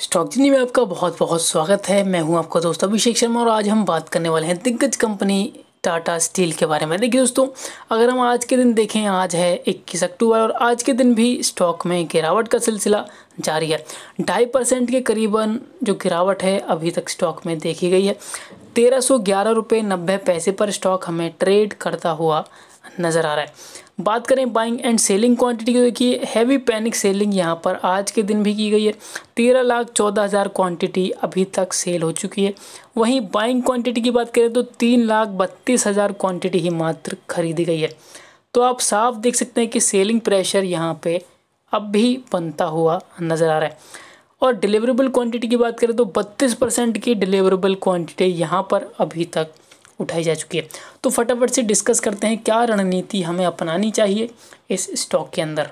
stock जिनी में आपका बहुत बहुत स्वागत है मैं हूं आपका दोस्त अभिषेक शर्मा और आज हम बात करने वाले हैं दिग्गज कंपनी टाटा स्टील के बारे में देखिए दोस्तों अगर हम आज के दिन देखें आज है इक्कीस अक्टूबर और आज के दिन भी स्टॉक में गिरावट का सिलसिला जारी है ढाई परसेंट के करीबन जो गिरावट है अभी तक स्टॉक में देखी गई है तेरह सौ ग्यारह रुपये नब्बे पैसे पर स्टॉक हमें ट्रेड करता हुआ नज़र आ रहा है बात करें बाइंग एंड सेलिंग क्वांटिटी की तो देखिए हैवी पैनिक सेलिंग यहाँ पर आज के दिन भी की गई है तेरह लाख चौदह हज़ार क्वान्टिटी अभी तक सेल हो चुकी है वहीं बाइंग क्वांटिटी की बात करें तो तीन लाख बत्तीस हज़ार क्वान्टिटी ही मात्र खरीदी गई है तो आप साफ देख सकते हैं कि सेलिंग प्रेशर यहाँ पर अब भी बनता हुआ नज़र आ रहा है और डिलीवरेबल क्वान्टिटी की बात करें तो बत्तीस परसेंट की डिलीवरेबल क्वान्टिटी यहाँ पर अभी तक उठाई जा चुकी है तो फटाफट से डिस्कस करते हैं क्या रणनीति हमें अपनानी चाहिए इस स्टॉक के अंदर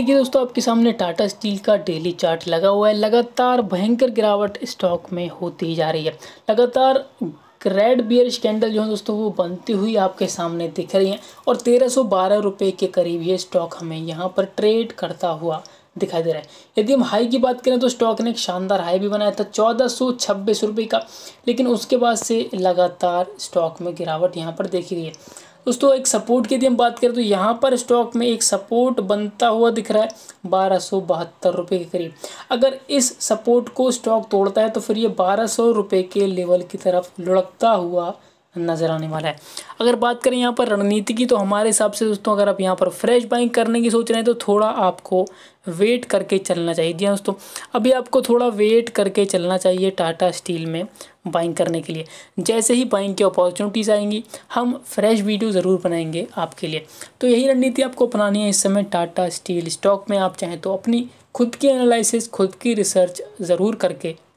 देखिए दोस्तों आपके सामने टाटा स्टील का डेली चार्ट लगा हुआ है लगातार भयंकर गिरावट स्टॉक में होती जा रही है लगातार रेड बियर स्कैंडल जो है दोस्तों वो बनती हुई आपके सामने दिख रही है और तेरह सौ बारह के करीब ये स्टॉक हमें यहाँ पर ट्रेड करता हुआ दिखाई दे रहा है यदि हम हाई की बात करें तो स्टॉक ने एक शानदार हाई भी बनाया था चौदह सौ छब्बीस रुपये का लेकिन उसके बाद से लगातार स्टॉक में गिरावट यहाँ पर देखी गई है दोस्तों एक सपोर्ट की यदि हम बात करें तो यहाँ पर स्टॉक में एक सपोर्ट बनता हुआ दिख रहा है बारह सौ बहत्तर रुपये के करीब अगर इस सपोर्ट को स्टॉक तोड़ता है तो फिर ये बारह सौ रुपये के लेवल की तरफ लुढ़कता हुआ नज़र आने वाला है अगर बात करें यहाँ पर रणनीति की तो हमारे हिसाब से दोस्तों अगर आप यहाँ पर फ्रेश बाइंग करने की सोच रहे हैं तो थोड़ा आपको वेट करके चलना चाहिए जी हाँ दोस्तों अभी आपको थोड़ा वेट करके चलना चाहिए टाटा स्टील में बाइंग करने के लिए जैसे ही बाइंग की अपॉर्चुनिटीज़ आएंगी हम फ्रेश वीडियो ज़रूर बनाएंगे आपके लिए तो यही रणनीति आपको अपनानी है इस समय टाटा स्टील स्टॉक में आप चाहें तो अपनी खुद की एनालिसिस खुद की रिसर्च ज़रूर करके